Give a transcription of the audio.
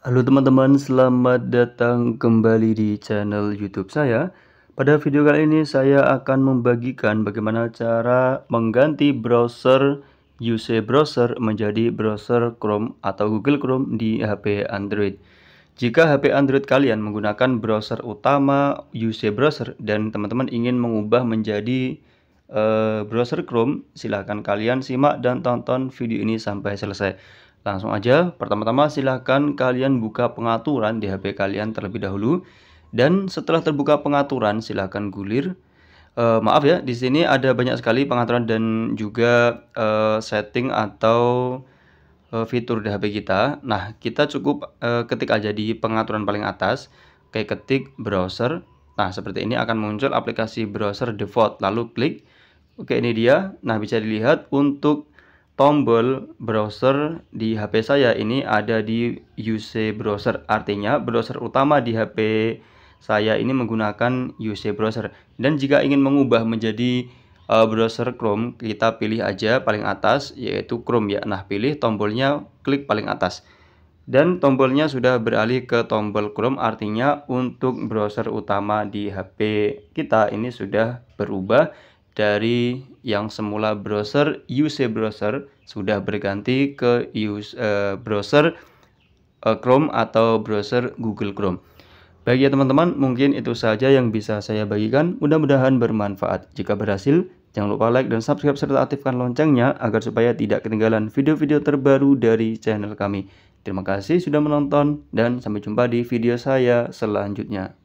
Halo teman-teman, selamat datang kembali di channel YouTube saya. Pada video kali ini saya akan membagikan bagaimana cara mengganti browser UC browser menjadi browser Chrome atau Google Chrome di HP Android. Jika HP Android kalian menggunakan browser utama UC browser dan teman-teman ingin mengubah menjadi uh, browser Chrome, silahkan kalian simak dan tonton video ini sampai selesai. Langsung aja, pertama-tama silahkan kalian buka pengaturan di HP kalian terlebih dahulu. Dan setelah terbuka pengaturan, silahkan gulir. Uh, maaf ya, di sini ada banyak sekali pengaturan dan juga uh, setting atau uh, fitur di HP kita. Nah, kita cukup uh, ketik aja di pengaturan paling atas, kayak ketik browser. Nah, seperti ini akan muncul aplikasi browser default, lalu klik. Oke, ini dia. Nah, bisa dilihat untuk tombol browser di HP saya ini ada di UC browser artinya browser utama di HP saya ini menggunakan UC browser dan jika ingin mengubah menjadi uh, browser Chrome kita pilih aja paling atas yaitu Chrome ya nah pilih tombolnya klik paling atas dan tombolnya sudah beralih ke tombol Chrome artinya untuk browser utama di HP kita ini sudah berubah dari yang semula browser UC browser sudah berganti ke use, uh, browser uh, Chrome atau browser Google Chrome. Baik ya teman-teman, mungkin itu saja yang bisa saya bagikan. Mudah-mudahan bermanfaat. Jika berhasil, jangan lupa like dan subscribe serta aktifkan loncengnya agar supaya tidak ketinggalan video-video terbaru dari channel kami. Terima kasih sudah menonton dan sampai jumpa di video saya selanjutnya.